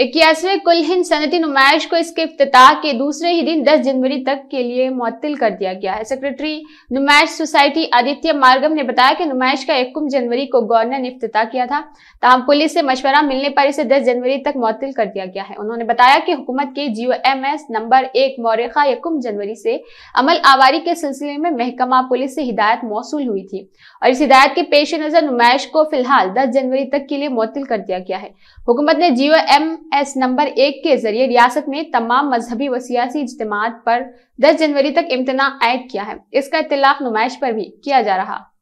इक्यासवें कुल हिंद सनती नुमाइश को इसके अफ्ताह के दूसरे ही दिन 10 जनवरी तक के लिए मुअत्ल कर दिया गया है सेक्रेटरी नुमाइश सोसाइटी आदित्य मार्गम ने बताया कि नुमाइश का एक जनवरी को गवर्नर ने अफ्ताह किया था तहम पुलिस से मशवरा मिलने पर इसे 10 जनवरी तक मुअत्ल कर दिया गया है उन्होंने बताया कि हुकूमत के एस नंबर एक मौरखा यकुम जनवरी से अमल आवारी के सिलसिले में महकमा पुलिस से हिदायत मौसू हुई थी और इस हिदायत के पेश नज़र नुमाइश को फिलहाल दस जनवरी तक के लिए मुअत्ल कर दिया गया है हुकूमत ने एम एस नंबर एक के जरिए रियासत में तमाम मजहबी व सियासी इजमात पर 10 जनवरी तक इम्तना ऐड किया है इसका इतलाक नुमाइश पर भी किया जा रहा